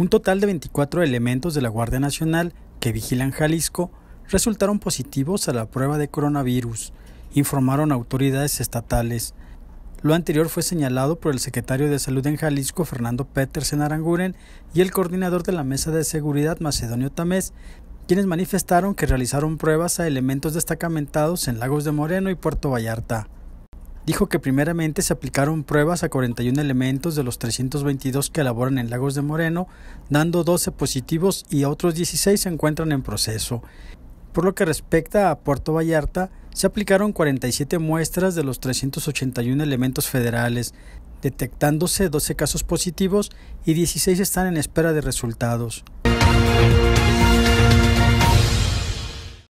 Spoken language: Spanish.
Un total de 24 elementos de la Guardia Nacional que vigilan Jalisco resultaron positivos a la prueba de coronavirus, informaron autoridades estatales. Lo anterior fue señalado por el secretario de Salud en Jalisco, Fernando Petersen Aranguren, y el coordinador de la Mesa de Seguridad, Macedonio Tamés, quienes manifestaron que realizaron pruebas a elementos destacamentados en Lagos de Moreno y Puerto Vallarta dijo que primeramente se aplicaron pruebas a 41 elementos de los 322 que elaboran en Lagos de Moreno, dando 12 positivos y otros 16 se encuentran en proceso. Por lo que respecta a Puerto Vallarta, se aplicaron 47 muestras de los 381 elementos federales, detectándose 12 casos positivos y 16 están en espera de resultados.